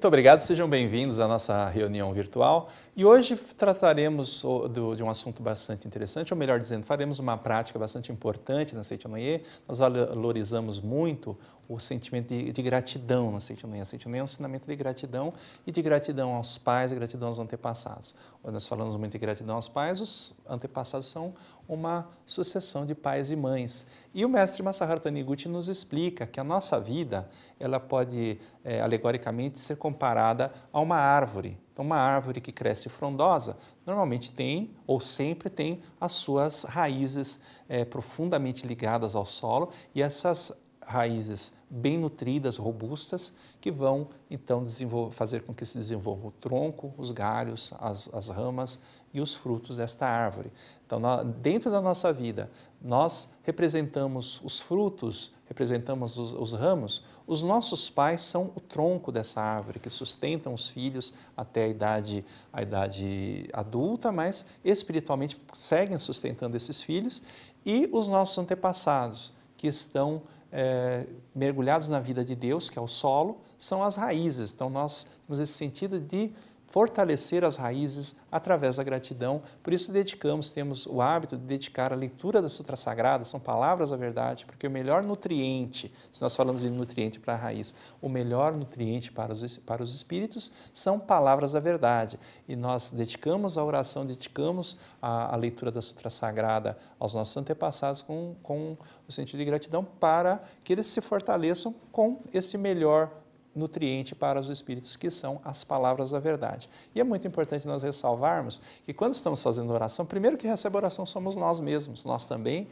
Muito obrigado, sejam bem-vindos à nossa reunião virtual. E hoje trataremos de um assunto bastante interessante, ou melhor dizendo, faremos uma prática bastante importante na Seitinoye. Nós valorizamos muito o sentimento de, de gratidão na Seitinoye. A Seitinoye é um ensinamento de gratidão e de gratidão aos pais e gratidão aos antepassados. Quando nós falamos muito de gratidão aos pais, os antepassados são uma sucessão de pais e mães. E o mestre Masaharu Taniguchi nos explica que a nossa vida, ela pode, é, alegoricamente, ser comparada a uma árvore então, uma árvore que cresce frondosa normalmente tem ou sempre tem as suas raízes é, profundamente ligadas ao solo e essas raízes bem nutridas, robustas, que vão então fazer com que se desenvolva o tronco, os galhos, as, as ramas e os frutos desta árvore. Então, dentro da nossa vida, nós representamos os frutos, representamos os, os, ramos. Os nossos pais são o tronco dessa árvore que sustentam os filhos até a idade, a idade adulta, mas espiritualmente seguem sustentando esses filhos e os nossos antepassados que estão é, mergulhados na vida de Deus, que é o solo, são as raízes. Então, nós temos esse sentido de fortalecer as raízes através da gratidão. Por isso dedicamos, temos o hábito de dedicar a leitura da Sutra Sagrada, são palavras da verdade, porque o melhor nutriente, se nós falamos de nutriente para a raiz, o melhor nutriente para os, para os espíritos são palavras da verdade. E nós dedicamos a oração, dedicamos a, a leitura da Sutra Sagrada aos nossos antepassados com, com o sentido de gratidão para que eles se fortaleçam com esse melhor nutriente para os espíritos, que são as palavras da verdade. E é muito importante nós ressalvarmos que quando estamos fazendo oração, primeiro que recebe oração somos nós mesmos, nós também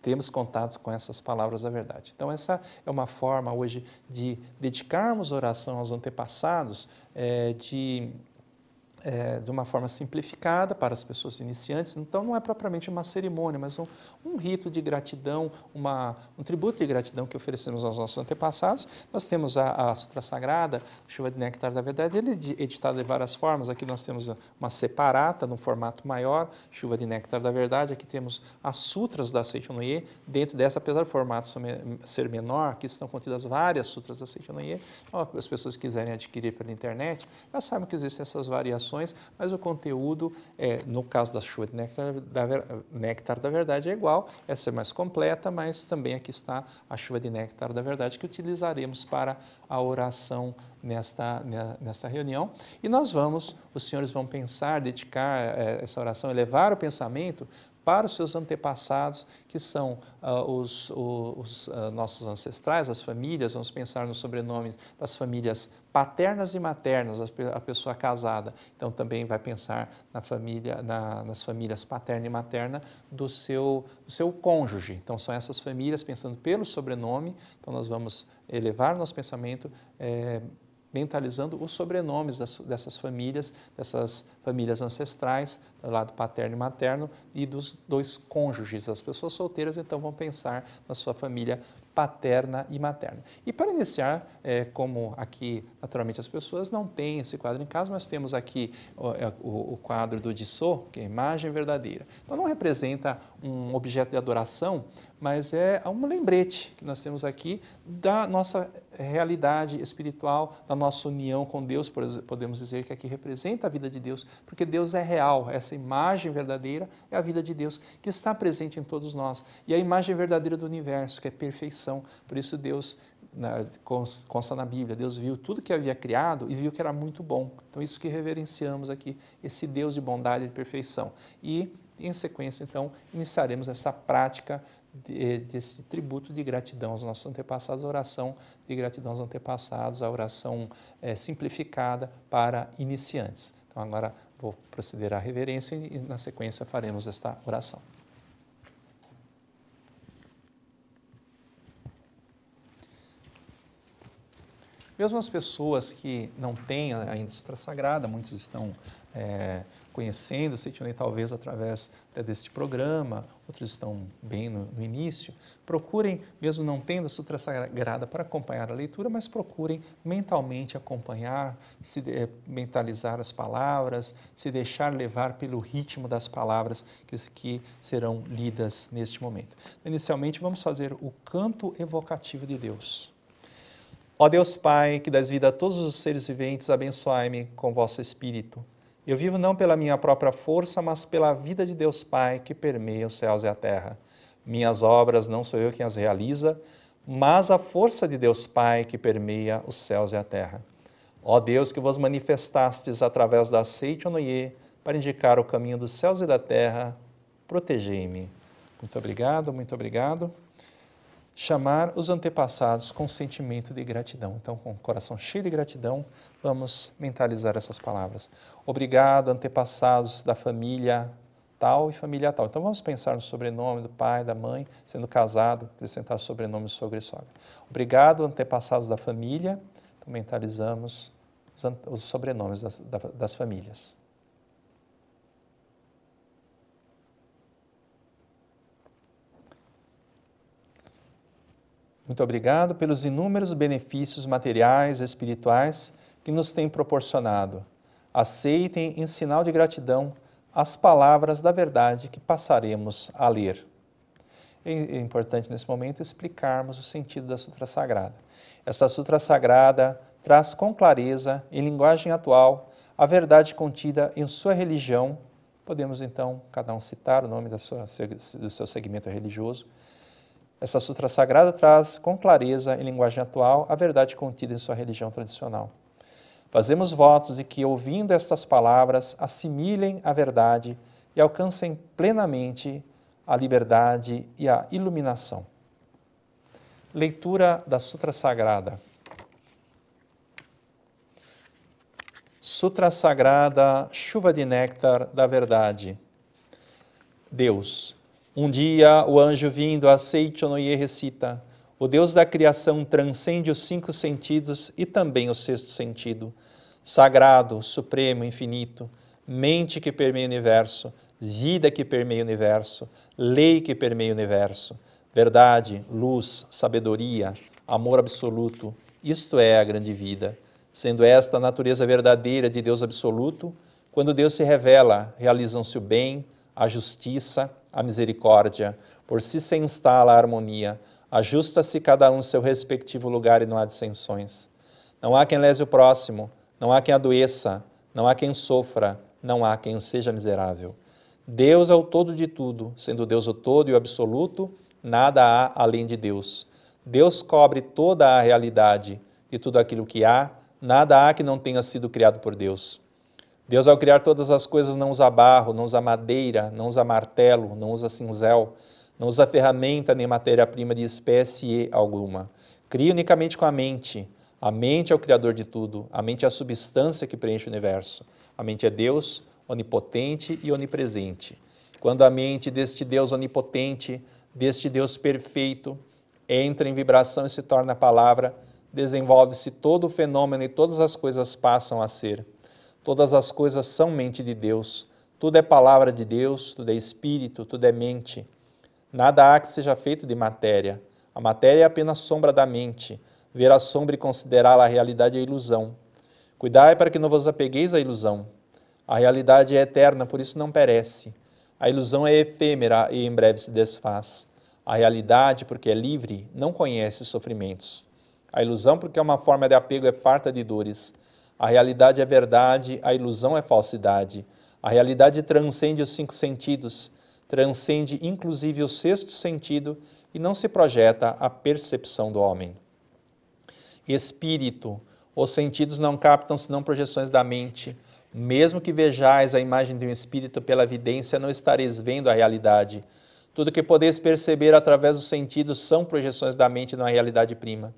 temos contato com essas palavras da verdade. Então, essa é uma forma hoje de dedicarmos oração aos antepassados, é, de é, de uma forma simplificada para as pessoas iniciantes. Então, não é propriamente uma cerimônia, mas um, um rito de gratidão, uma, um tributo de gratidão que oferecemos aos nossos antepassados. Nós temos a, a Sutra Sagrada, Chuva de Néctar da Verdade, ele é editado de várias formas. Aqui nós temos uma separata, num formato maior, Chuva de Néctar da Verdade. Aqui temos as sutras da Ye. Dentro dessa, apesar do formato ser menor, aqui estão contidas várias sutras da Ye. Então, as pessoas que quiserem adquirir pela internet, já sabem que existem essas variações informações, mas o conteúdo, é, no caso da chuva Nectar da, Nectar da Verdade, é igual, essa é mais completa, mas também aqui está a chuva de Nectar da Verdade que utilizaremos para a oração nesta, nesta reunião. E nós vamos, os senhores vão pensar, dedicar é, essa oração, elevar o pensamento para os seus antepassados, que são uh, os, os uh, nossos ancestrais, as famílias, vamos pensar nos sobrenomes das famílias paternas e maternas, a pessoa casada. Então, também vai pensar na família, na, nas famílias paterna e materna do seu, do seu cônjuge. Então, são essas famílias pensando pelo sobrenome. Então, nós vamos elevar o nosso pensamento é, mentalizando os sobrenomes das, dessas famílias, dessas famílias ancestrais, do lado paterno e materno, e dos dois cônjuges. As pessoas solteiras, então, vão pensar na sua família paterna e materna. E para iniciar, é, como aqui naturalmente as pessoas não têm esse quadro em casa, mas temos aqui o, é, o, o quadro do Dissot, que é a imagem verdadeira. Então não representa um objeto de adoração, mas é um lembrete que nós temos aqui da nossa realidade espiritual, da nossa união com Deus, podemos dizer que aqui representa a vida de Deus, porque Deus é real, essa imagem verdadeira é a vida de Deus que está presente em todos nós e a imagem verdadeira do universo, que é perfeição. Por isso Deus na, né, consta na Bíblia, Deus viu tudo que havia criado e viu que era muito bom. Então, isso que reverenciamos aqui, esse Deus de bondade e de perfeição. E em sequência, então, iniciaremos essa prática de, eh, desse tributo de gratidão aos nossos antepassados, a oração de gratidão aos antepassados, a oração é, simplificada para iniciantes. Então, agora vou proceder à reverência e, na sequência, faremos esta oração. Mesmo as pessoas que não têm a indústria sagrada, muitos estão é, conhecendo Sentinel talvez através deste programa, outros estão bem no, no, início. Procurem, mesmo não tendo a Sutra Sagrada para acompanhar a leitura, mas procurem mentalmente acompanhar, se é, mentalizar as palavras, se deixar levar pelo ritmo das palavras que, que serão lidas neste momento. Então, inicialmente, vamos fazer o canto evocativo de Deus. Ó Deus Pai, que das vida a todos os seres viventes, abençoai-me com vosso Espírito eu vivo não pela minha própria força, mas pela vida de Deus Pai que permeia os céus e a terra. Minhas obras não sou eu quem as realiza, mas a força de Deus Pai que permeia os céus e a terra. Ó Deus, que vos manifestastes através da Seitonoye para indicar o caminho dos céus e da terra, protegei-me. Muito obrigado, muito obrigado chamar os antepassados com sentimento de gratidão. Então, com o coração cheio de gratidão, vamos mentalizar essas palavras. Obrigado, antepassados da família tal e família tal. Então, vamos pensar no sobrenome do pai, da mãe, sendo casado, acrescentar o sobrenome do sogro e sogra. Obrigado, antepassados da família. Então, mentalizamos os, sobrenomes das, das famílias. Muito obrigado pelos inúmeros benefícios materiais e espirituais que nos tem proporcionado. Aceitem em sinal de gratidão as palavras da verdade que passaremos a ler. É importante nesse momento explicarmos o sentido da Sutra Sagrada. Essa Sutra Sagrada traz com clareza, em linguagem atual, a verdade contida em sua religião. Podemos então cada um citar o nome sua, do seu segmento religioso essa sutra sagrada traz com clareza, em linguagem atual, a verdade contida em sua religião tradicional. Fazemos votos de que, ouvindo estas palavras, assimilem a verdade e alcancem plenamente a liberdade e a iluminação. Leitura da Sutra Sagrada. Sutra Sagrada Chuva de Néctar da Verdade. Deus, um dia o anjo vindo a Seichonoye recita: O Deus da criação transcende os cinco sentidos e também o sexto sentido. Sagrado, supremo, infinito, mente que permeia o universo, vida que permeia o universo, lei que permeia o universo, verdade, luz, sabedoria, amor absoluto, isto é a grande vida. Sendo esta a natureza verdadeira de Deus absoluto, quando Deus se revela, realizam-se o bem, a justiça, a misericórdia, por si se instala a harmonia, ajusta-se cada um seu respectivo lugar e não há dissensões. Não há quem lese o próximo, não há quem adoeça, não há quem sofra, não há quem seja miserável. Deus é o todo de tudo, sendo Deus o todo e o absoluto, nada há além de Deus. Deus cobre toda a realidade de tudo aquilo que há, nada há que não tenha sido criado por Deus. Deus, ao criar todas as coisas, não usa barro, não usa madeira, não usa martelo, não usa cinzel, não usa ferramenta nem matéria-prima de espécie alguma. Cria unicamente com a mente. A mente é o criador de tudo, a mente é a substância que preenche o universo. A mente é Deus onipotente e onipresente. Quando a mente deste Deus onipotente, deste Deus perfeito, entra em vibração e se torna a palavra, desenvolve-se todo o fenômeno e todas as coisas passam a ser. Todas as coisas são mente de Deus. Tudo é palavra de Deus, tudo é espírito, tudo é mente. Nada há que seja feito de matéria. A matéria é apenas sombra da mente. Ver a sombra e considerá-la a realidade é ilusão. Cuidai para que não vos apegueis à ilusão. A realidade é eterna, por isso não perece. A ilusão é efêmera e em breve se desfaz. A realidade, porque é livre, não conhece sofrimentos. A ilusão, porque é uma forma de apego, é farta de dores. A realidade é verdade, a ilusão é falsidade. A realidade transcende os cinco sentidos, transcende inclusive o sexto sentido e não se projeta à percepção do homem. Espírito, os sentidos não captam senão projeções da mente. Mesmo que vejais a imagem de um espírito pela evidência, não estareis vendo a realidade. Tudo que podeis perceber através dos sentidos são projeções da mente na realidade prima.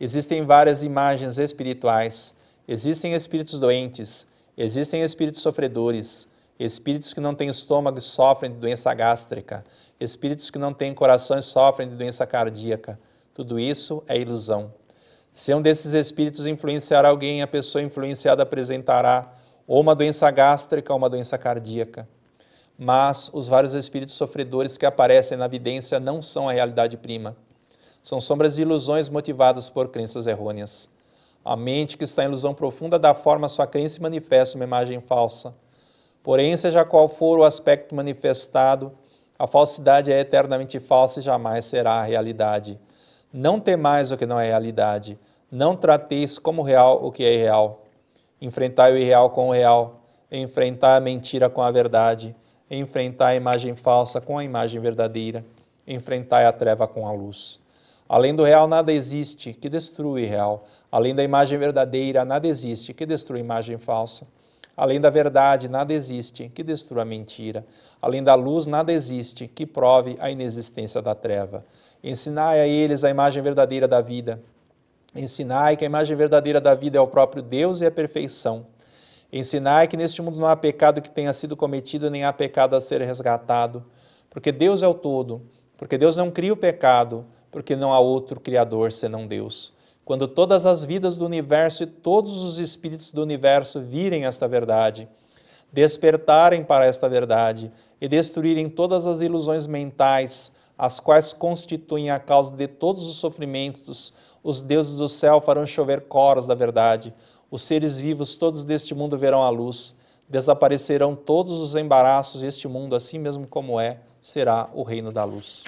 Existem várias imagens espirituais Existem espíritos doentes, existem espíritos sofredores, espíritos que não têm estômago e sofrem de doença gástrica, espíritos que não têm coração e sofrem de doença cardíaca. Tudo isso é ilusão. Se um desses espíritos influenciar alguém, a pessoa influenciada apresentará ou uma doença gástrica ou uma doença cardíaca. Mas os vários espíritos sofredores que aparecem na evidência não são a realidade prima. São sombras de ilusões motivadas por crenças errôneas. A mente que está em ilusão profunda dá forma à sua crença e manifesta uma imagem falsa. Porém, seja qual for o aspecto manifestado, a falsidade é eternamente falsa e jamais será a realidade. Não temais o que não é realidade. Não trateis como real o que é irreal. Enfrentai o irreal com o real. Enfrentai a mentira com a verdade. Enfrentai a imagem falsa com a imagem verdadeira. Enfrentai a treva com a luz. Além do real, nada existe que destrui real. Além da imagem verdadeira, nada existe que destrua a imagem falsa. Além da verdade, nada existe que destrua a mentira. Além da luz, nada existe que prove a inexistência da treva. Ensinai a eles a imagem verdadeira da vida. Ensinai que a imagem verdadeira da vida é o próprio Deus e a perfeição. Ensinai que neste mundo não há pecado que tenha sido cometido, nem há pecado a ser resgatado. Porque Deus é o todo. Porque Deus não cria o pecado, porque não há outro Criador senão Deus. Quando todas as vidas do universo e todos os espíritos do universo virem esta verdade, despertarem para esta verdade e destruírem todas as ilusões mentais, as quais constituem a causa de todos os sofrimentos, os deuses do céu farão chover coros da verdade, os seres vivos todos deste mundo verão a luz, desaparecerão todos os embaraços deste mundo, assim mesmo como é, será o reino da luz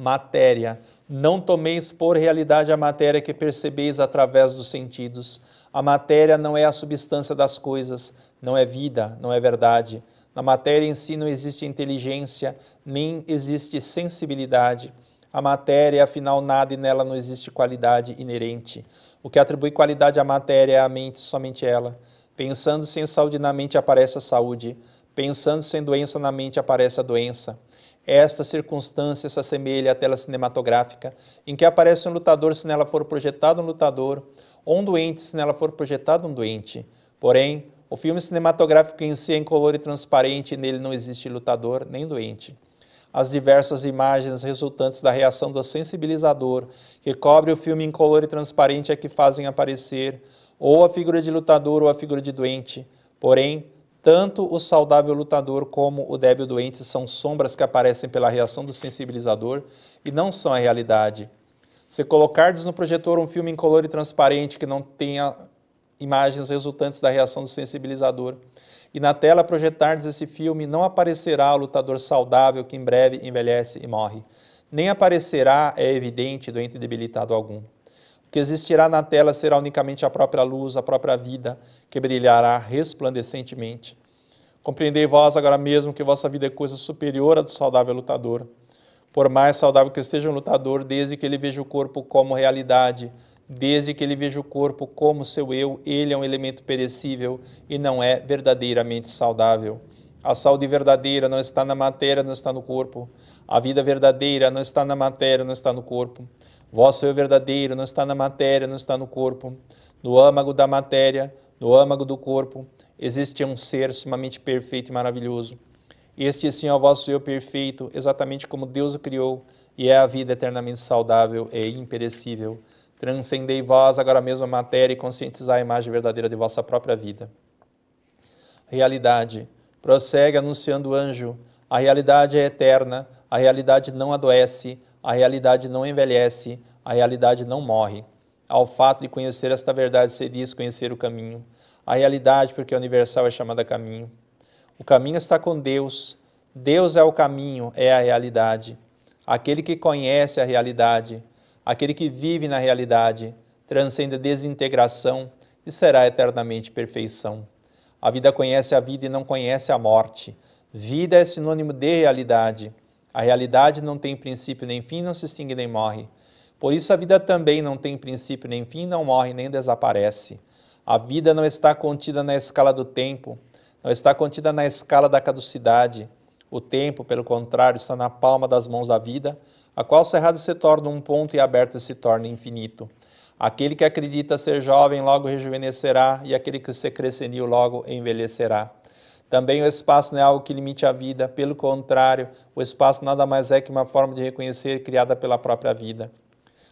matéria. Não tomeis por realidade a matéria que percebeis através dos sentidos. A matéria não é a substância das coisas, não é vida, não é verdade. Na matéria em si não existe inteligência, nem existe sensibilidade. A matéria, afinal, nada e nela não existe qualidade inerente. O que atribui qualidade à matéria é a mente, somente ela. Pensando sem saúde na mente aparece a saúde. Pensando sem doença na mente aparece a doença. Esta circunstância se assemelha à tela cinematográfica, em que aparece um lutador se nela for projetado um lutador, ou um doente se nela for projetado um doente. Porém, o filme cinematográfico em si é incolor e transparente e nele não existe lutador nem doente. As diversas imagens resultantes da reação do sensibilizador, que cobre o filme incolor e transparente, é que fazem aparecer ou a figura de lutador ou a figura de doente. Porém, tanto o saudável lutador como o débil doente são sombras que aparecem pela reação do sensibilizador e não são a realidade. Se colocardes no projetor um filme incolor e transparente que não tenha imagens resultantes da reação do sensibilizador, e na tela projetardes esse filme, não aparecerá o lutador saudável que em breve envelhece e morre, nem aparecerá, é evidente, doente debilitado algum. O que existirá na tela será unicamente a própria luz, a própria vida, que brilhará resplandecentemente. Compreendei vós agora mesmo que vossa vida é coisa superior à do saudável lutador. Por mais saudável que esteja um lutador, desde que ele veja o corpo como realidade, desde que ele veja o corpo como seu eu, ele é um elemento perecível e não é verdadeiramente saudável. A saúde verdadeira não está na matéria, não está no corpo. A vida verdadeira não está na matéria, não está no corpo. Vosso eu verdadeiro não está na matéria, não está no corpo. No âmago da matéria, no âmago do corpo, existe um ser sumamente perfeito e maravilhoso. Este sim é o vosso eu perfeito, exatamente como Deus o criou, e é a vida eternamente saudável e imperecível. Transcendei vós agora mesmo a matéria e conscientizai a imagem verdadeira de vossa própria vida. Realidade. Prossegue anunciando o anjo. A realidade é eterna, a realidade não adoece, a realidade não envelhece, a realidade não morre. Ao fato de conhecer esta verdade se diz conhecer o caminho. A realidade, porque é universal, é chamada caminho. O caminho está com Deus. Deus é o caminho, é a realidade. Aquele que conhece a realidade, aquele que vive na realidade, transcende a desintegração e será eternamente perfeição. A vida conhece a vida e não conhece a morte. Vida é sinônimo de realidade. A realidade não tem princípio nem fim, não se extingue nem morre. Por isso a vida também não tem princípio nem fim, não morre nem desaparece. A vida não está contida na escala do tempo, não está contida na escala da caducidade. O tempo, pelo contrário, está na palma das mãos da vida, a qual cerrada se torna um ponto e aberta se torna infinito. Aquele que acredita ser jovem logo rejuvenescerá, e aquele que se crescenil logo envelhecerá. Também o espaço não é algo que limite a vida, pelo contrário, o espaço nada mais é que uma forma de reconhecer criada pela própria vida.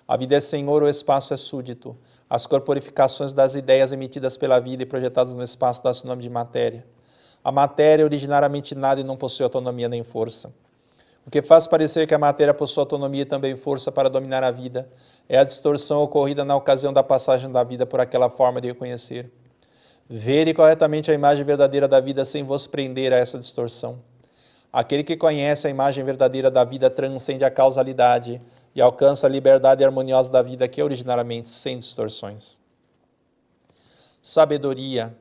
A vida é Senhor, o espaço é súdito. As corporificações das ideias emitidas pela vida e projetadas no espaço dá-se o nome de matéria. A matéria é originariamente nada e não possui autonomia nem força. O que faz parecer que a matéria possui autonomia e também força para dominar a vida é a distorção ocorrida na ocasião da passagem da vida por aquela forma de reconhecer. Vere corretamente a imagem verdadeira da vida sem vos prender a essa distorção. Aquele que conhece a imagem verdadeira da vida transcende a causalidade e alcança a liberdade harmoniosa da vida que é originariamente sem distorções. Sabedoria.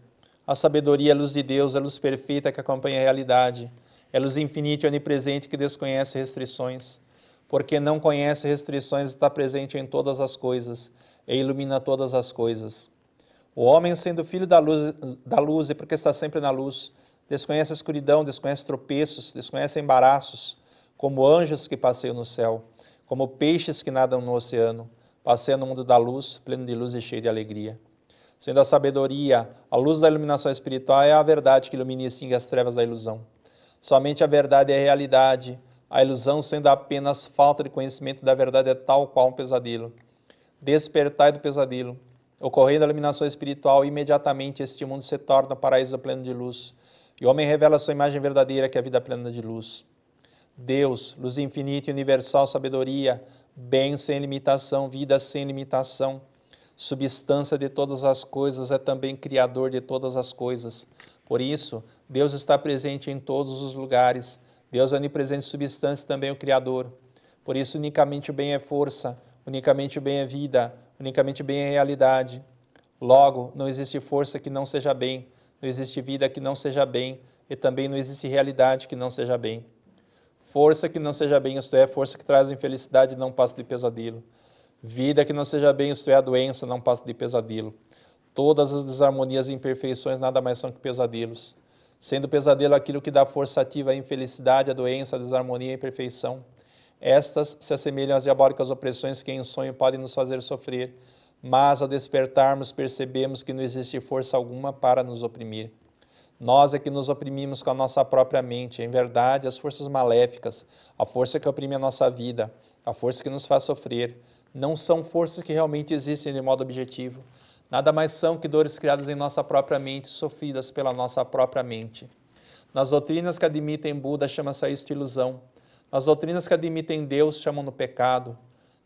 A sabedoria é a luz de Deus, é a luz perfeita que acompanha a realidade. É a luz infinita e onipresente que desconhece restrições. Porque não conhece restrições, está presente em todas as coisas e ilumina todas as coisas. O homem, sendo filho da luz, da luz e porque está sempre na luz, desconhece a escuridão, desconhece tropeços, desconhece embaraços, como anjos que passeiam no céu, como peixes que nadam no oceano, passeia no mundo da luz, pleno de luz e cheio de alegria. Sendo a sabedoria, a luz da iluminação espiritual é a verdade que ilumina e extingue as trevas da ilusão. Somente a verdade é a realidade, a ilusão sendo apenas falta de conhecimento da verdade é tal qual um pesadelo. Despertai do pesadelo, Ocorrendo a iluminação espiritual, imediatamente este mundo se torna um paraíso pleno de luz. E o homem revela sua imagem verdadeira, que é a vida plena de luz. Deus, luz infinita e universal, sabedoria, bem sem limitação, vida sem limitação, substância de todas as coisas, é também criador de todas as coisas. Por isso, Deus está presente em todos os lugares. Deus é onipresente, substância também o criador. Por isso, unicamente o bem é força, unicamente o bem é vida, unicamente bem é realidade. Logo, não existe força que não seja bem, não existe vida que não seja bem, e também não existe realidade que não seja bem. Força que não seja bem, isto é, força que traz infelicidade não passa de pesadelo. Vida que não seja bem, isto é, a doença não passa de pesadelo. Todas as desarmonias e imperfeições nada mais são que pesadelos, sendo pesadelo aquilo que dá força ativa à infelicidade, à doença, à desarmonia e à imperfeição. Estas se assemelham às diabólicas opressões que em sonho podem nos fazer sofrer, mas ao despertarmos percebemos que não existe força alguma para nos oprimir. Nós é que nos oprimimos com a nossa própria mente. Em verdade, as forças maléficas, a força que oprime a nossa vida, a força que nos faz sofrer, não são forças que realmente existem de modo objetivo. Nada mais são que dores criadas em nossa própria mente, sofridas pela nossa própria mente. Nas doutrinas que admitem Buda, chama-se isso de ilusão. As doutrinas que admitem Deus chamam no pecado,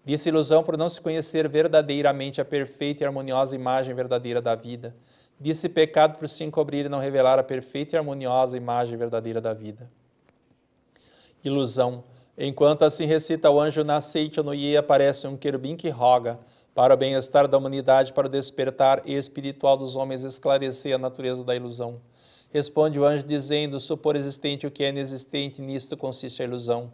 ilusão por não se conhecer verdadeiramente a perfeita e harmoniosa imagem verdadeira da vida, disse pecado por se encobrir e não revelar a perfeita e harmoniosa imagem verdadeira da vida. Ilusão. Enquanto assim recita o anjo na Seitonoye, aparece um querubim que roga para o bem-estar da humanidade, para o despertar espiritual dos homens, esclarecer a natureza da ilusão. Responde o anjo dizendo: Supor existente o que é inexistente, nisto consiste a ilusão.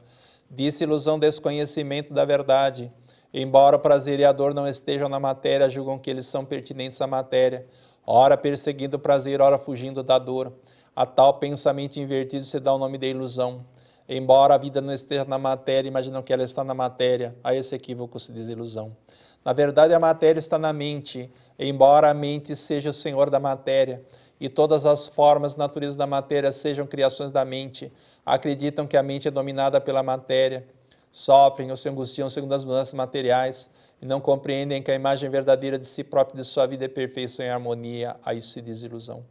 Disse ilusão desconhecimento da verdade. Embora o prazer e a dor não estejam na matéria, julgam que eles são pertinentes à matéria, ora perseguindo o prazer, ora fugindo da dor. A tal pensamento invertido se dá o nome de ilusão. Embora a vida não esteja na matéria, imaginam que ela está na matéria. A esse equívoco se diz ilusão. Na verdade, a matéria está na mente, embora a mente seja o senhor da matéria e todas as formas, naturezas da matéria sejam criações da mente. Acreditam que a mente é dominada pela matéria, sofrem ou se angustiam segundo as mudanças materiais e não compreendem que a imagem verdadeira de si própria de sua vida é perfeição e harmonia. A isso se diz ilusão.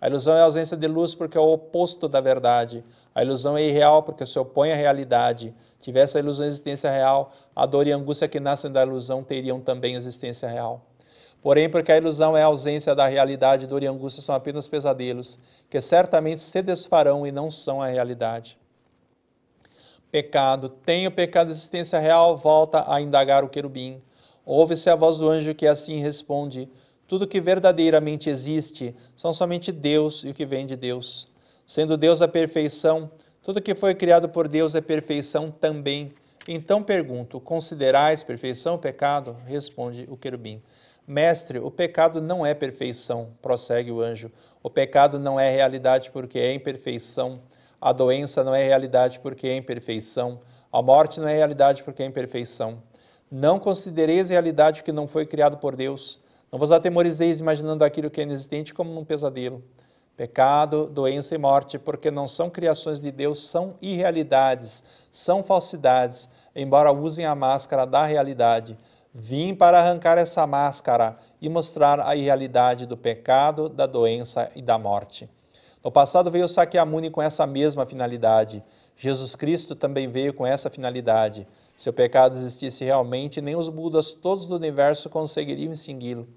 A ilusão é a ausência de luz porque é o oposto da verdade. A ilusão é irreal porque se opõe à realidade. Tivesse a ilusão existência real, a dor e a angústia que nascem da ilusão teriam também existência real. Porém, porque a ilusão é a ausência da realidade, dor e angústia são apenas pesadelos, que certamente se desfarão e não são a realidade. Pecado. Tem o pecado de existência real? Volta a indagar o querubim. Ouve-se a voz do anjo que assim responde: Tudo que verdadeiramente existe são somente Deus e o que vem de Deus. Sendo Deus a perfeição, tudo que foi criado por Deus é perfeição também. Então pergunto: considerais perfeição pecado? Responde o querubim. Mestre, o pecado não é perfeição, prossegue o anjo. O pecado não é realidade porque é imperfeição. A doença não é realidade porque é imperfeição. A morte não é realidade porque é imperfeição. Não considereis realidade o que não foi criado por Deus. Não vos atemorizeis imaginando aquilo que é inexistente como num pesadelo. Pecado, doença e morte, porque não são criações de Deus, são irrealidades, são falsidades, embora usem a máscara da realidade. Vim para arrancar essa máscara e mostrar a realidade do pecado, da doença e da morte. No passado veio Sakyamuni com essa mesma finalidade. Jesus Cristo também veio com essa finalidade. Se o pecado existisse realmente, nem os Budas todos do universo conseguiriam extingui-lo.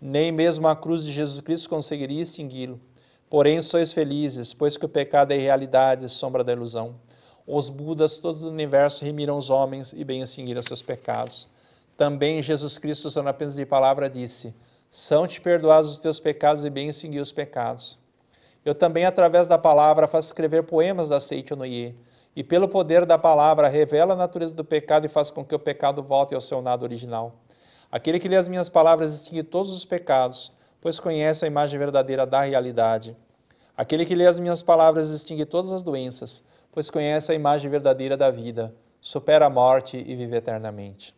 Nem mesmo a cruz de Jesus Cristo conseguiria extingui-lo. Porém, sois felizes, pois que o pecado é realidade, sombra da ilusão. Os Budas todos do universo remiram os homens e bem extinguiram seus pecados. Também Jesus Cristo, usando apenas de palavra, disse: São-te perdoados os teus pecados e bem seguir os pecados. Eu também, através da palavra, faço escrever poemas da Seite Onoye, e pelo poder da palavra revela a natureza do pecado e faz com que o pecado volte ao seu nado original. Aquele que lê as minhas palavras extingue todos os pecados, pois conhece a imagem verdadeira da realidade. Aquele que lê as minhas palavras extingue todas as doenças, pois conhece a imagem verdadeira da vida, supera a morte e vive eternamente.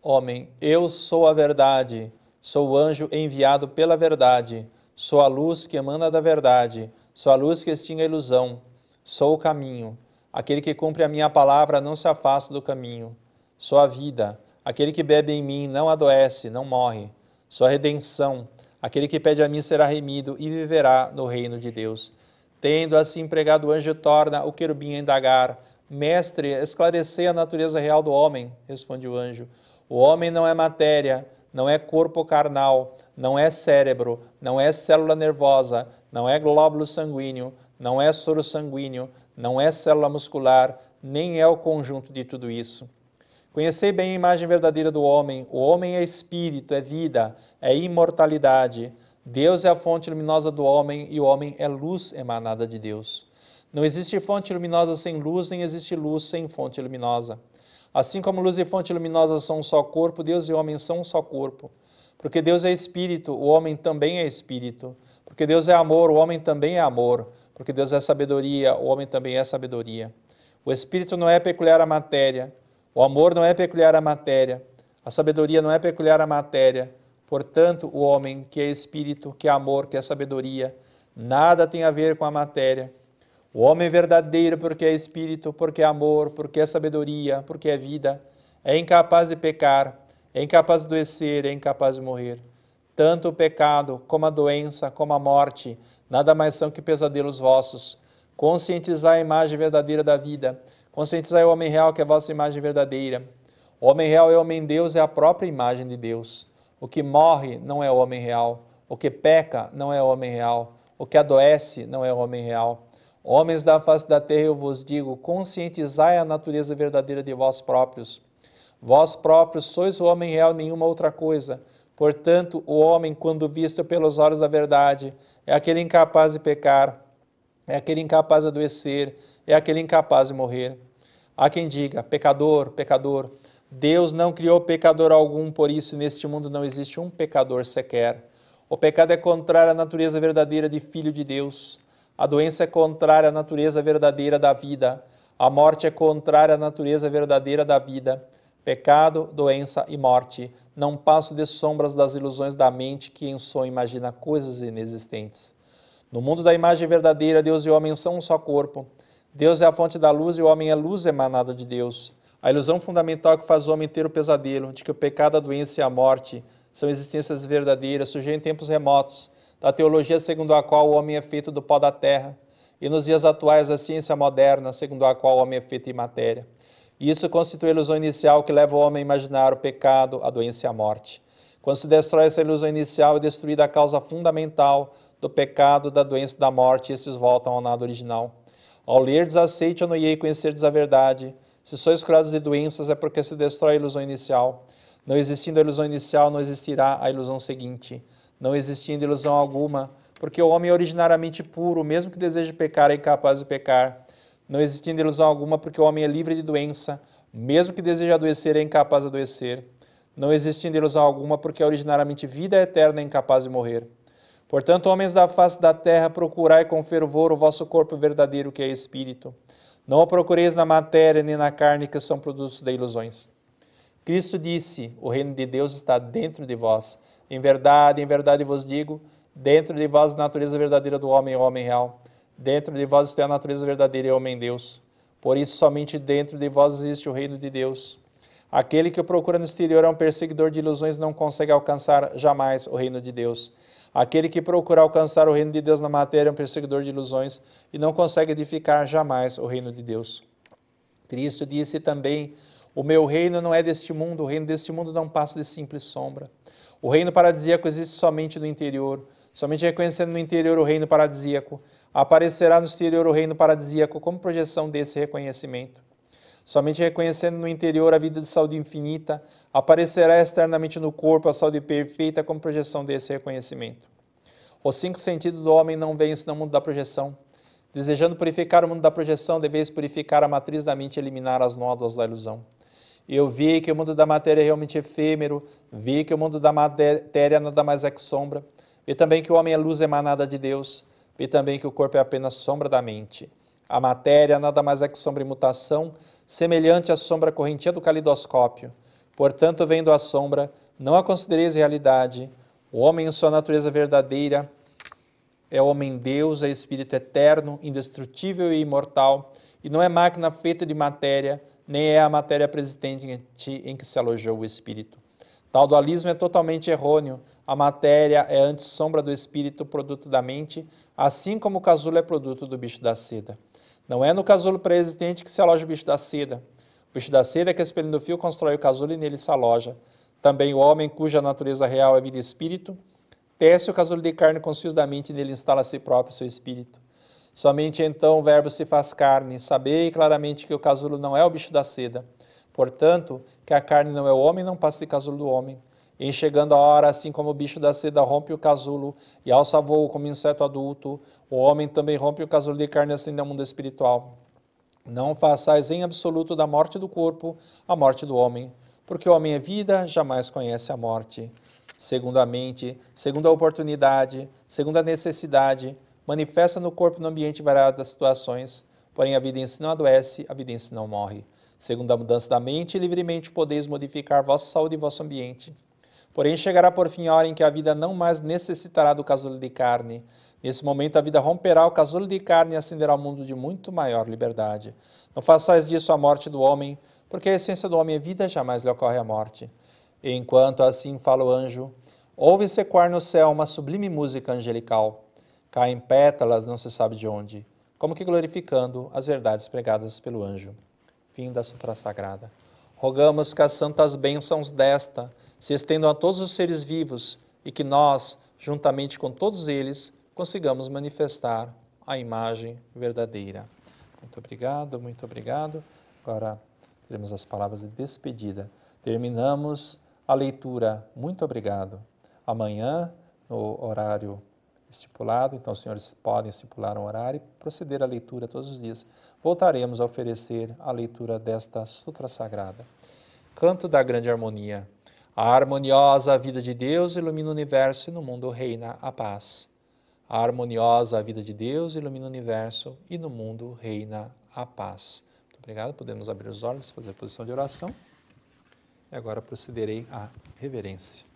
Homem, eu sou a verdade, sou o anjo enviado pela verdade, sou a luz que emana da verdade, sou a luz que extingue a ilusão, sou o caminho. Aquele que cumpre a minha palavra não se afasta do caminho. Sou a vida, aquele que bebe em mim não adoece, não morre. Sou a redenção, aquele que pede a mim será remido e viverá no reino de Deus. Tendo assim pregado o anjo, torna o querubim a indagar. Mestre, esclarecei a natureza real do homem, responde o anjo. O homem não é matéria, não é corpo carnal, não é cérebro, não é célula nervosa, não é glóbulo sanguíneo, não é soro sanguíneo, não é célula muscular, nem é o conjunto de tudo isso. Conhecei bem a imagem verdadeira do homem. O homem é espírito, é vida, é imortalidade. Deus é a fonte luminosa do homem e o homem é luz emanada de Deus. Não existe fonte luminosa sem luz, nem existe luz sem fonte luminosa. Assim como luz e fonte luminosa são um só corpo, Deus e homem são um só corpo. Porque Deus é espírito, o homem também é espírito. Porque Deus é amor, o homem também é amor. Porque Deus é sabedoria, o homem também é sabedoria. O espírito não é peculiar à matéria, o amor não é peculiar à matéria, a sabedoria não é peculiar à matéria. Portanto, o homem que é espírito, que é amor, que é sabedoria, nada tem a ver com a matéria. O homem é verdadeiro, porque é espírito, porque é amor, porque é sabedoria, porque é vida, é incapaz de pecar, é incapaz de adoecer, é incapaz de morrer. Tanto o pecado, como a doença, como a morte, nada mais são que pesadelos vossos. Conscientizar a imagem verdadeira da vida, conscientizar o homem real, que é a vossa imagem verdadeira. O homem real é homem Deus, é a própria imagem de Deus. O que morre não é homem real, o que peca não é homem real, o que adoece não é homem real Homens da face da terra, eu vos digo, conscientizai a natureza verdadeira de vós próprios. Vós próprios sois o homem real, nenhuma outra coisa. Portanto, o homem, quando visto pelos olhos da verdade, é aquele incapaz de pecar, é aquele incapaz de adoecer, é aquele incapaz de morrer. Há quem diga, pecador, pecador, Deus não criou pecador algum, por isso neste mundo não existe um pecador sequer. O pecado é contrário à natureza verdadeira de filho de Deus. A doença é contrária à natureza verdadeira da vida. A morte é contrária à natureza verdadeira da vida. Pecado, doença e morte. Não passo de sombras das ilusões da mente que em sonho imagina coisas inexistentes. No mundo da imagem verdadeira, Deus e o homem são um só corpo. Deus é a fonte da luz e o homem é luz emanada de Deus. A ilusão fundamental que faz o homem ter o pesadelo de que o pecado, a doença e a morte são existências verdadeiras, surgem em tempos remotos da teologia segundo a qual o homem é feito do pó da terra, e nos dias atuais a ciência moderna segundo a qual o homem é feito em matéria. E isso constitui a ilusão inicial que leva o homem a imaginar o pecado, a doença e a morte. Quando se destrói essa ilusão inicial, é destruída a causa fundamental do pecado, da doença e da morte, e esses voltam ao nada original. Ao ler desaceite noie e conhecer a verdade, se sois curados de doenças, é porque se destrói a ilusão inicial. Não existindo a ilusão inicial, não existirá a ilusão seguinte não existindo ilusão alguma, porque o homem é originariamente puro, mesmo que deseje pecar, é incapaz de pecar, não existindo ilusão alguma, porque o homem é livre de doença, mesmo que deseje adoecer, é incapaz de adoecer, não existindo ilusão alguma, porque é originariamente vida é eterna, é incapaz de morrer. Portanto, homens da face da terra, procurai com fervor o vosso corpo verdadeiro, que é espírito. Não o procureis na matéria nem na carne, que são produtos de ilusões. Cristo disse: O reino de Deus está dentro de vós em verdade, em verdade vos digo, dentro de vós a natureza verdadeira do homem é o homem real. Dentro de vós está a natureza verdadeira e é o homem Deus. Por isso, somente dentro de vós existe o reino de Deus. Aquele que o procura no exterior é um perseguidor de ilusões, não consegue alcançar jamais o reino de Deus. Aquele que procura alcançar o reino de Deus na matéria é um perseguidor de ilusões e não consegue edificar jamais o reino de Deus. Cristo disse também: O meu reino não é deste mundo, o reino deste mundo não passa de simples sombra. O reino paradisíaco existe somente no interior. Somente reconhecendo no interior o reino paradisíaco, aparecerá no exterior o reino paradisíaco como projeção desse reconhecimento. Somente reconhecendo no interior a vida de saúde infinita, aparecerá externamente no corpo a saúde perfeita como projeção desse reconhecimento. Os cinco sentidos do homem não veem senão o mundo da projeção. Desejando purificar o mundo da projeção, deveis purificar a matriz da mente e eliminar as nódoas da ilusão. Eu vi que o mundo da matéria é realmente efêmero, vi que o mundo da matéria nada mais é que sombra, vi também que o homem é luz emanada de Deus, vi também que o corpo é apenas sombra da mente. A matéria nada mais é que sombra em mutação, semelhante à sombra correntia do calidoscópio. Portanto, vendo a sombra, não a considereis realidade. O homem, em sua natureza verdadeira, é homem Deus, é espírito eterno, indestrutível e imortal, e não é máquina feita de matéria, nem é a matéria presidente em que se alojou o espírito. Tal dualismo é totalmente errôneo. A matéria é antes sombra do espírito, produto da mente, assim como o casulo é produto do bicho da seda. Não é no casulo pré-existente que se aloja o bicho da seda. O bicho da seda é que espelhando o fio constrói o casulo e nele se aloja. Também o homem, cuja natureza real é vida e espírito, tece o casulo de carne com os fios da mente e nele instala a si próprio seu espírito. Somente então o Verbo se faz carne. Sabei claramente que o casulo não é o bicho da seda. Portanto, que a carne não é o homem, não passa de casulo do homem. Em chegando a hora, assim como o bicho da seda rompe o casulo e alça voo como inseto adulto, o homem também rompe o casulo de carne assim no mundo espiritual. Não façais em absoluto da morte do corpo a morte do homem, porque o homem é vida, jamais conhece a morte. Segundo a mente, segundo a oportunidade, segundo a necessidade, manifesta no corpo no ambiente variado das situações, porém a vida em si não adoece, a vida em si não morre. Segundo a mudança da mente, livremente podeis modificar vossa saúde e vosso ambiente. Porém, chegará por fim a hora em que a vida não mais necessitará do casulo de carne. Nesse momento, a vida romperá o casulo de carne e ascenderá ao mundo de muito maior liberdade. Não façais disso a morte do homem, porque a essência do homem é vida, jamais lhe ocorre a morte. enquanto assim fala o anjo, ouve-se ecoar no céu uma sublime música angelical caem pétalas não se sabe de onde, como que glorificando as verdades pregadas pelo anjo. Fim da Sutra Sagrada. Rogamos que as santas bênçãos desta se estendam a todos os seres vivos e que nós, juntamente com todos eles, consigamos manifestar a imagem verdadeira. Muito obrigado, muito obrigado. Agora teremos as palavras de despedida. Terminamos a leitura. Muito obrigado. Amanhã, no horário estipulado, então os senhores podem estipular um horário e proceder à leitura todos os dias. Voltaremos a oferecer a leitura desta Sutra Sagrada. Canto da Grande Harmonia. A harmoniosa vida de Deus ilumina o universo e no mundo reina a paz. A harmoniosa vida de Deus ilumina o universo e no mundo reina a paz. Muito obrigado. Podemos abrir os olhos, fazer a posição de oração. E agora procederei à reverência.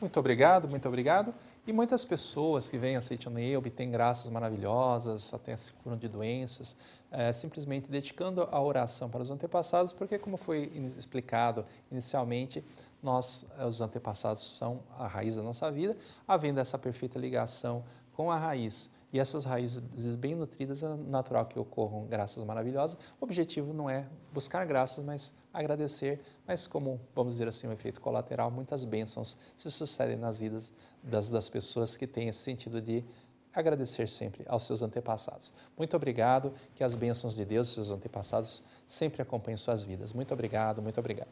Muito obrigado, muito obrigado. E muitas pessoas que vêm a Seitanei obtêm graças maravilhosas, até se curam de doenças, é, simplesmente dedicando a oração para os antepassados, porque, como foi explicado inicialmente, nós, eh, os antepassados, são a raiz da nossa vida, havendo essa perfeita ligação com a raiz e essas raízes bem nutridas é natural que ocorram graças maravilhosas. O objetivo não é buscar graças, mas agradecer, mas como, vamos dizer assim, um efeito colateral, muitas bênçãos se sucedem nas vidas das, das pessoas que têm esse sentido de agradecer sempre aos seus antepassados. Muito obrigado, que as bênçãos de Deus, seus antepassados, sempre acompanhem suas vidas. Muito obrigado, muito obrigado.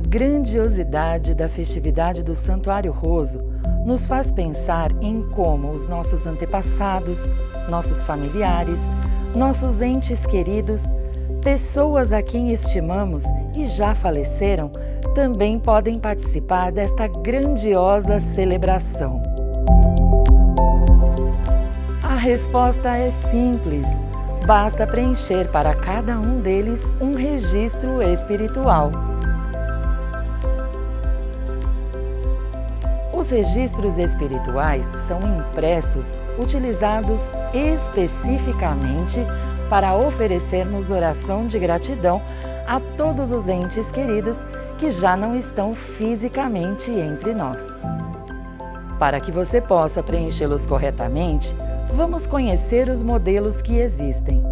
grandiosidade da festividade do Santuário Roso nos faz pensar em como os nossos antepassados, nossos familiares, nossos entes queridos, pessoas a quem estimamos e já faleceram, também podem participar desta grandiosa celebração. A resposta é simples. Basta preencher para cada um deles um registro espiritual. Os registros espirituais são impressos utilizados especificamente para oferecermos oração de gratidão a todos os entes queridos que já não estão fisicamente entre nós. Para que você possa preenchê-los corretamente, vamos conhecer os modelos que existem.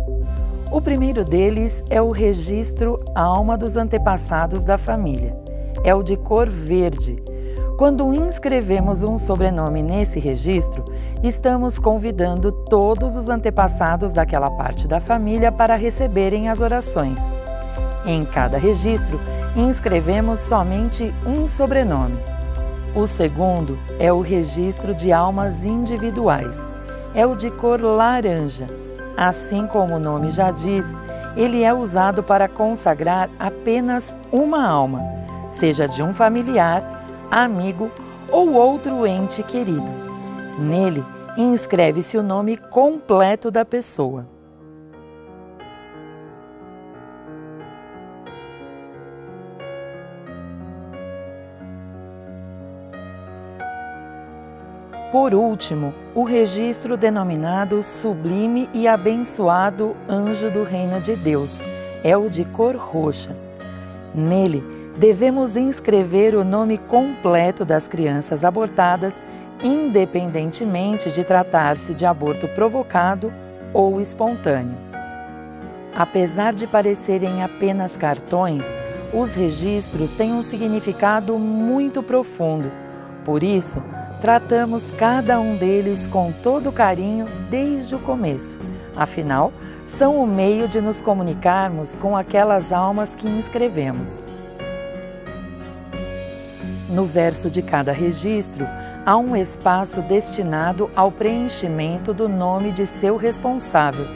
O primeiro deles é o registro Alma dos Antepassados da Família. É o de cor verde, quando inscrevemos um sobrenome nesse registro, estamos convidando todos os antepassados daquela parte da família para receberem as orações. Em cada registro, inscrevemos somente um sobrenome. O segundo é o registro de almas individuais. É o de cor laranja. Assim como o nome já diz, ele é usado para consagrar apenas uma alma, seja de um familiar amigo ou outro ente querido. Nele, inscreve-se o nome completo da pessoa. Por último, o registro denominado Sublime e Abençoado Anjo do Reino de Deus é o de cor roxa. Nele, devemos inscrever o nome completo das crianças abortadas, independentemente de tratar-se de aborto provocado ou espontâneo. Apesar de parecerem apenas cartões, os registros têm um significado muito profundo. Por isso, tratamos cada um deles com todo carinho desde o começo. Afinal, são o meio de nos comunicarmos com aquelas almas que inscrevemos. No verso de cada registro, há um espaço destinado ao preenchimento do nome de seu responsável,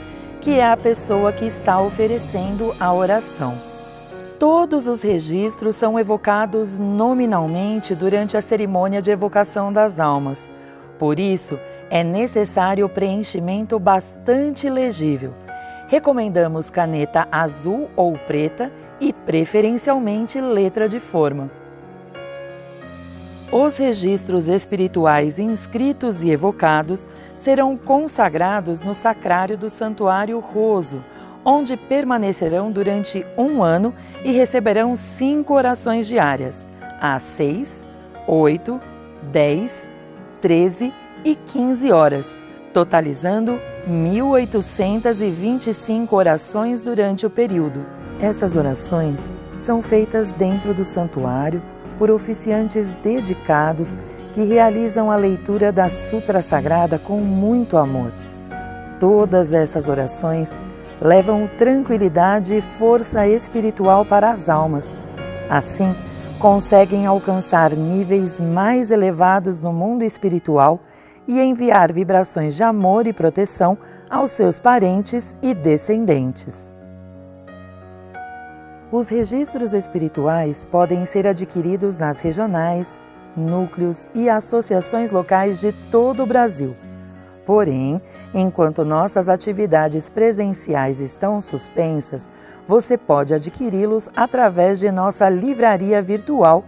que é a pessoa que está oferecendo a oração. Todos os registros são evocados nominalmente durante a cerimônia de evocação das almas. Por isso, é necessário o preenchimento bastante legível. Recomendamos caneta azul ou preta e, preferencialmente, letra de forma. Os registros espirituais inscritos e evocados serão consagrados no sacrário do Santuário Roso, onde permanecerão durante um ano e receberão cinco orações diárias, às 6, 8, 10, 13 e 15 horas, totalizando 1.825 orações durante o período. Essas orações são feitas dentro do santuário por oficiantes dedicados que realizam a leitura da Sutra Sagrada com muito amor. Todas essas orações levam tranquilidade e força espiritual para as almas. Assim, conseguem alcançar níveis mais elevados no mundo espiritual e enviar vibrações de amor e proteção aos seus parentes e descendentes. Os registros espirituais podem ser adquiridos nas regionais, núcleos e associações locais de todo o Brasil. Porém, enquanto nossas atividades presenciais estão suspensas, você pode adquiri-los através de nossa livraria virtual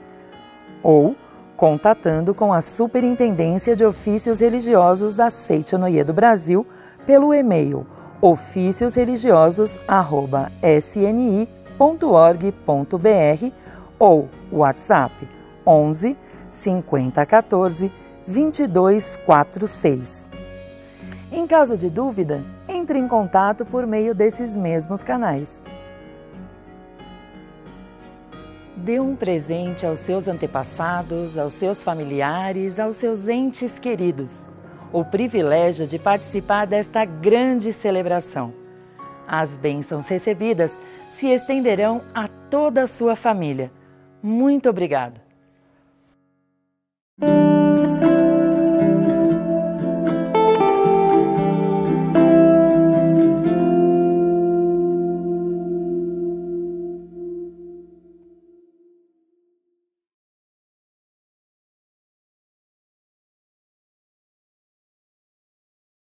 ou contatando com a Superintendência de Ofícios Religiosos da Seitonoye do Brasil pelo e-mail oficiosreligiosos@sni www.ecc.org.br ou WhatsApp 11 5014 2246. Em caso de dúvida, entre em contato por meio desses mesmos canais. Dê um presente aos seus antepassados, aos seus familiares, aos seus entes queridos. O privilégio de participar desta grande celebração. As bênçãos recebidas se estenderão a toda a sua família. Muito obrigado!